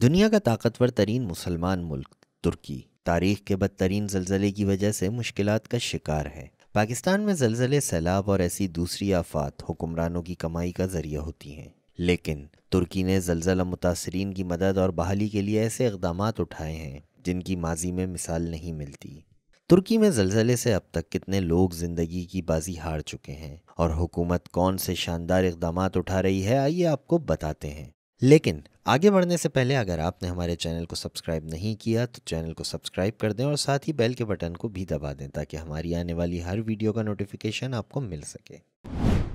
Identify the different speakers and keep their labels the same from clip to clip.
Speaker 1: दुनिया का ताकतवर तरीन मुसलमान मुल्क तुर्की तारीख के बदतरीन जल्जले की वजह से मुश्किल का शिकार है पाकिस्तान में जल्जले सैलाब और ऐसी दूसरी आफात हुक्मरानों की कमाई का जरिया होती हैं लेकिन तुर्की ने जलजला मुतासरीन की मदद और बहाली के लिए ऐसे इकदाम उठाए हैं जिनकी माजी में मिसाल नहीं मिलती तुर्की में जलजिले से अब तक कितने लोग ज़िंदगी की बाजी हार चुके हैं और हुकूमत कौन से शानदार इकदाम उठा रही है आइए आपको बताते हैं लेकिन आगे बढ़ने से पहले अगर आपने हमारे चैनल को सब्सक्राइब नहीं किया तो चैनल को सब्सक्राइब कर दें और साथ ही बेल के बटन को भी दबा दें ताकि हमारी आने वाली हर वीडियो का नोटिफिकेशन आपको मिल सके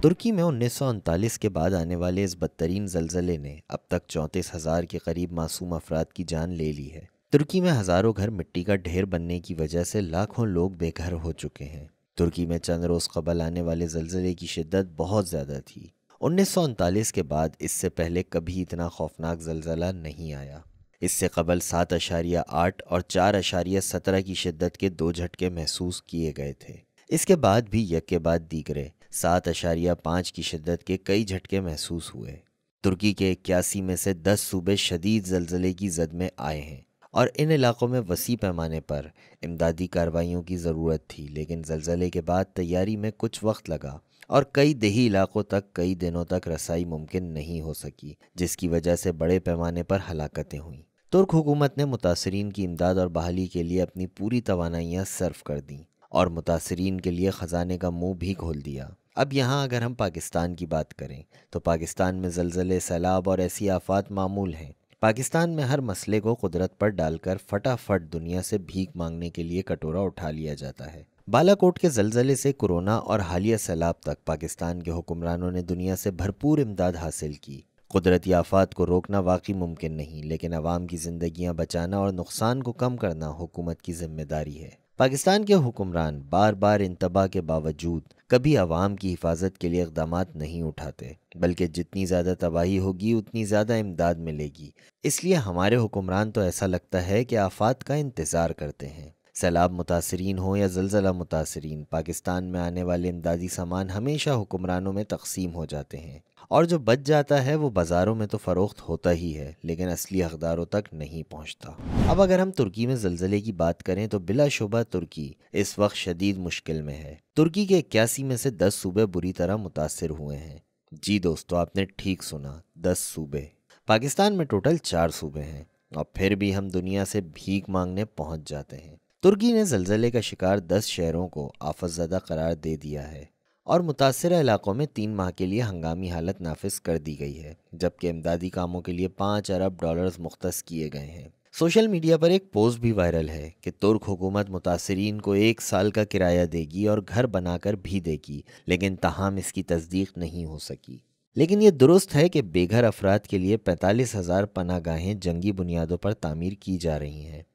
Speaker 1: तुर्की में उन्नीस के बाद आने वाले इस बदतरीन जलजले ने अब तक चौंतीस हज़ार के करीब मासूम अफराद की जान ले ली है तुर्की में हज़ारों घर मिट्टी का ढेर बनने की वजह से लाखों लोग बेघर हो चुके हैं तुर्की में चंद रोज़ कबल आने वाले जलजले की शिद्दत बहुत ज़्यादा थी उन्नीस के बाद इससे पहले कभी इतना खौफनाक जलजला नहीं आया इससे कबल सात अशारिया आठ और चार अशारिया सत्रह की शिद्दत के दो झटके महसूस किए गए थे इसके बाद भी यक के बाद दीगरे सात अशारिया पाँच की शिद्दत के कई झटके महसूस हुए तुर्की के इक्यासी में से दस सूबे शदीद जलजले की जद में आए हैं और इन इलाक़ों में वसी पैमाने पर इमदादी कार्रवाइयों की ज़रूरत थी लेकिन जलजले के बाद तैयारी में कुछ वक्त लगा और कई दही इलाकों तक कई दिनों तक रसाई मुमकिन नहीं हो सकी जिसकी वजह से बड़े पैमाने पर हलाकतें हुईं तुर्क हुकूमत ने मुतासरीन की इमदाद और बहाली के लिए अपनी पूरी तोानाइयाँ सर्व कर दीं और मुतासरीन के लिए ख़जाने का मुंह भी खोल दिया अब यहाँ अगर हम पाकिस्तान की बात करें तो पाकिस्तान में जलजले सैलाब और ऐसी आफात मामूल हैं पाकिस्तान में हर मसले को कुदरत पर डालकर फटाफट दुनिया से भीख मांगने के लिए कटोरा उठा लिया जाता है बालाकोट के जलजले से कोरोना और हालिया सैलाब तक पाकिस्तान के हुक्मरानों ने दुनिया से भरपूर इमदाद हासिल की कुदरती आफात को रोकना वाकई मुमकिन नहीं लेकिन आवाम की जिंदगियां बचाना और नुकसान को कम करना हुकूमत की जिम्मेदारी है पाकिस्तान के हुक्मरान बार बार इंतबाह के बावजूद कभी आवाम की हिफाजत के लिए इकदाम नहीं उठाते बल्कि जितनी ज़्यादा तबाही होगी उतनी ज़्यादा इमदाद मिलेगी इसलिए हमारे हुक्मरान तो ऐसा लगता है कि आफात का इंतज़ार करते हैं सैलाब मुतासरीन हों या जलजला मुतासरीन पाकिस्तान में आने वाले इमदादी सामान हमेशा हुक्मरानों में तकसीम हो जाते हैं और जो बच जाता है वो बाज़ारों में तो फ़रोख्त होता ही है लेकिन असली अखदारों तक नहीं पहुँचता अब अगर हम तुर्की में जलजले की बात करें तो बिलाशुबा तुर्की इस वक्त शदीद मुश्किल में है तुर्की के इक्यासी में से दस सूबे बुरी तरह मुतासर हुए हैं जी दोस्तों आपने ठीक सुना दस सूबे पाकिस्तान में टोटल चार सूबे हैं और फिर भी हम दुनिया से भीख मांगने पहुंच जाते हैं तुर्की ने जलजले का शिकार दस शहरों को आफतजदा करार दे दिया है और मुतासर इलाकों में तीन माह के लिए हंगामी हालत नाफिज कर दी गई है जबकि इमदादी कामों के लिए पाँच अरब डॉलर मुख्त किए गए हैं सोशल मीडिया पर एक पोस्ट भी वायरल है कि तुर्क हुकूमत मुतासरीन को एक साल का किराया देगी और घर बनाकर भी देगी लेकिन तहम इसकी तस्दीक नहीं हो सकी लेकिन ये दुरुस्त है कि बेघर अफराद के लिए पैंतालीस हज़ार पनागाहें जंगी बुनियादों पर तामीर की जा रही हैं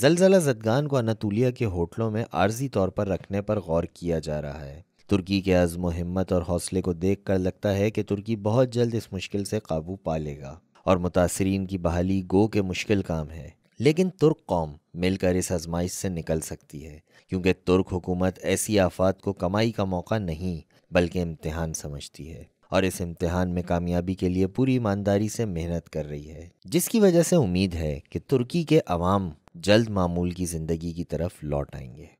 Speaker 1: जलजला जदगान को अनातुलिया के होटलों में आर्जी तौर पर रखने पर गौर किया जा रहा है तुर्की के अजमो हिम्मत और हौसले को देख कर लगता है कि तुर्की बहुत जल्द इस मुश्किल से काबू पा लेगा और मुतासरीन की बहाली गो के मुश्किल काम है लेकिन तुर्क कौम मिलकर इस आजमाइश से निकल सकती है क्योंकि तुर्क हुकूमत ऐसी आफात को कमाई का मौका नहीं बल्कि इम्तहान समझती है और इस इम्तिहान में कामयाबी के लिए पूरी ईमानदारी से मेहनत कर रही है जिसकी वजह से उम्मीद है कि तुर्की के अवाम जल्द मामूल की ज़िंदगी की तरफ लौट आएंगे